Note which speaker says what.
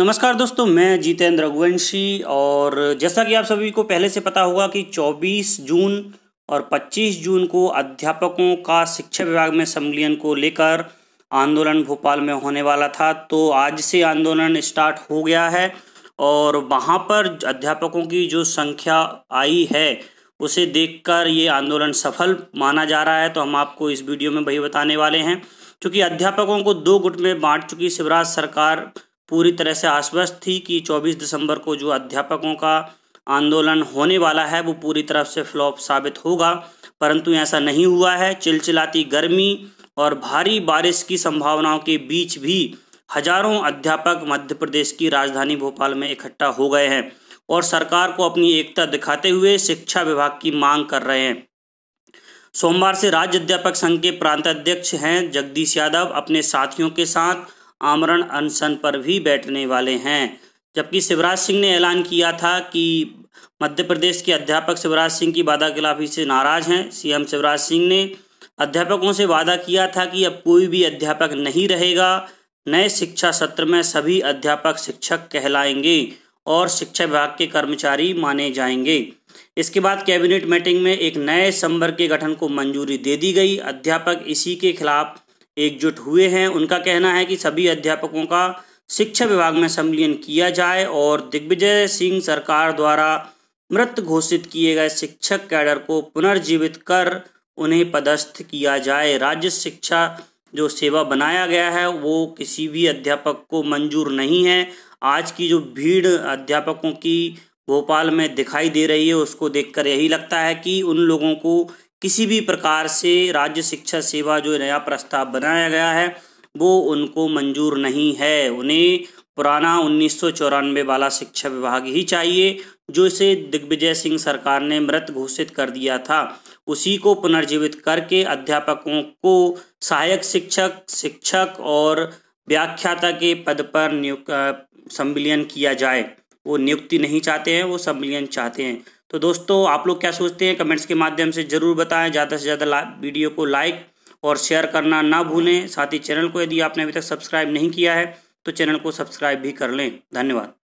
Speaker 1: नमस्कार दोस्तों मैं जितेंद्र रघुवंशी और जैसा कि आप सभी को पहले से पता होगा कि 24 जून और 25 जून को अध्यापकों का शिक्षा विभाग में सम्मिलियन को लेकर आंदोलन भोपाल में होने वाला था तो आज से आंदोलन स्टार्ट हो गया है और वहाँ पर अध्यापकों की जो संख्या आई है उसे देखकर ये आंदोलन सफल माना जा रहा है तो हम आपको इस वीडियो में वही बताने वाले हैं क्योंकि अध्यापकों को दो गुट में बांट चुकी शिवराज सरकार पूरी तरह से आश्वस्त थी कि 24 दिसंबर को जो अध्यापकों का आंदोलन होने वाला है वो पूरी तरफ से फ्लॉप साबित होगा परंतु ऐसा नहीं हुआ है चिलचिलाती गर्मी और भारी बारिश की संभावनाओं के बीच भी हजारों अध्यापक मध्य प्रदेश की राजधानी भोपाल में इकट्ठा हो गए हैं और सरकार को अपनी एकता दिखाते हुए शिक्षा विभाग की मांग कर रहे हैं सोमवार से राज्य अध्यापक संघ के प्रांताध्यक्ष हैं जगदीश यादव अपने साथियों के साथ आमरण अनशन पर भी बैठने वाले हैं जबकि शिवराज सिंह ने ऐलान किया था कि मध्य प्रदेश के अध्यापक शिवराज सिंह की वादा खिलाफी से नाराज हैं सीएम शिवराज सिंह ने अध्यापकों से वादा किया था कि अब कोई भी अध्यापक नहीं रहेगा नए शिक्षा सत्र में सभी अध्यापक शिक्षक कहलाएंगे और शिक्षा विभाग के कर्मचारी माने जाएंगे इसके बाद कैबिनेट मीटिंग में एक नए संवर्ग के गठन को मंजूरी दे दी गई अध्यापक इसी के खिलाफ एकजुट हुए हैं उनका कहना है कि सभी अध्यापकों का शिक्षा विभाग में सम्मिलियन किया जाए और दिग्विजय सिंह सरकार द्वारा मृत घोषित किए गए शिक्षक कैडर को पुनर्जीवित कर उन्हें पदस्थ किया जाए राज्य शिक्षा जो सेवा बनाया गया है वो किसी भी अध्यापक को मंजूर नहीं है आज की जो भीड़ अध्यापकों की भोपाल में दिखाई दे रही है उसको देखकर यही लगता है कि उन लोगों को किसी भी प्रकार से राज्य शिक्षा सेवा जो नया प्रस्ताव बनाया गया है वो उनको मंजूर नहीं है उन्हें पुराना उन्नीस वाला शिक्षा विभाग ही चाहिए जो इसे दिग्विजय सिंह सरकार ने मृत घोषित कर दिया था उसी को पुनर्जीवित करके अध्यापकों को सहायक शिक्षक शिक्षक और व्याख्याता के पद पर नियुक्त संविलियन किया जाए वो नियुक्ति नहीं चाहते हैं वो संविलियन चाहते हैं तो दोस्तों आप लोग क्या सोचते हैं कमेंट्स के माध्यम से ज़रूर बताएं ज़्यादा से ज़्यादा वीडियो को लाइक और शेयर करना ना भूलें साथ ही चैनल को यदि आपने अभी तक सब्सक्राइब नहीं किया है तो चैनल को सब्सक्राइब भी कर लें धन्यवाद